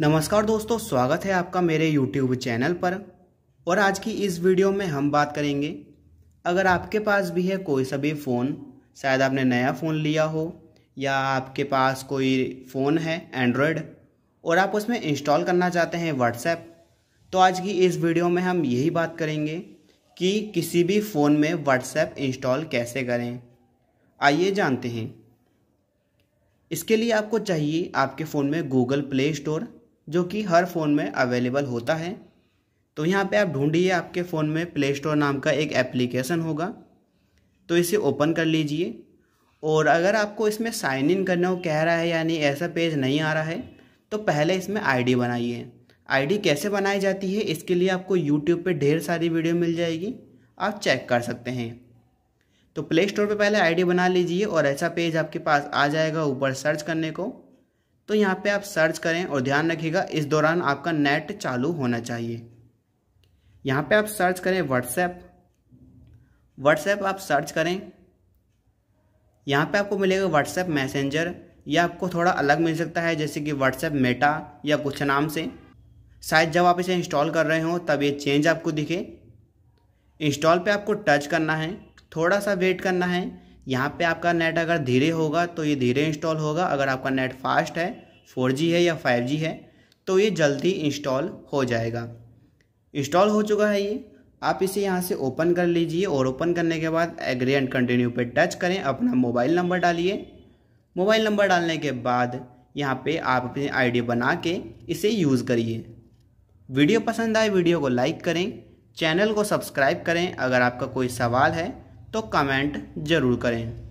नमस्कार दोस्तों स्वागत है आपका मेरे YouTube चैनल पर और आज की इस वीडियो में हम बात करेंगे अगर आपके पास भी है कोई सा भी फ़ोन शायद आपने नया फ़ोन लिया हो या आपके पास कोई फ़ोन है एंड्रॉयड और आप उसमें इंस्टॉल करना चाहते हैं व्हाट्सएप तो आज की इस वीडियो में हम यही बात करेंगे कि किसी भी फ़ोन में व्हाट्सएप इंस्टॉल कैसे करें आइए जानते हैं इसके लिए आपको चाहिए आपके फ़ोन में गूगल प्ले स्टोर जो कि हर फ़ोन में अवेलेबल होता है तो यहाँ पे आप ढूंढिए आपके फ़ोन में प्ले स्टोर नाम का एक एप्लीकेशन होगा तो इसे ओपन कर लीजिए और अगर आपको इसमें साइन इन करना हो कह रहा है यानी ऐसा पेज नहीं आ रहा है तो पहले इसमें आईडी बनाइए आईडी कैसे बनाई जाती है इसके लिए आपको यूट्यूब पे ढेर सारी वीडियो मिल जाएगी आप चेक कर सकते हैं तो प्ले स्टोर पर पहले आई बना लीजिए और ऐसा पेज आपके पास आ जाएगा ऊपर सर्च करने को तो यहाँ पे आप सर्च करें और ध्यान रखिएगा इस दौरान आपका नेट चालू होना चाहिए यहाँ पे आप सर्च करें व्हाट्सएप व्हाट्सएप आप सर्च करें यहाँ पे आपको मिलेगा व्हाट्सएप मैसेंजर या आपको थोड़ा अलग मिल सकता है जैसे कि व्हाट्सएप मेटा या कुछ नाम से शायद जब आप इसे इंस्टॉल कर रहे हो तब ये चेंज आपको दिखे इंस्टॉल पे आपको टच करना है थोड़ा सा वेट करना है यहाँ पे आपका नेट अगर धीरे होगा तो ये धीरे इंस्टॉल होगा अगर आपका नेट फास्ट है 4G है या 5G है तो ये जल्दी इंस्टॉल हो जाएगा इंस्टॉल हो चुका है ये आप इसे यहाँ से ओपन कर लीजिए और ओपन करने के बाद एग्री एंड कंटिन्यू पे टच करें अपना मोबाइल नंबर डालिए मोबाइल नंबर डालने के बाद यहाँ पे आप अपनी आईडी बना के इसे यूज़ करिए वीडियो पसंद आए वीडियो को लाइक करें चैनल को सब्सक्राइब करें अगर आपका कोई सवाल है तो कमेंट ज़रूर करें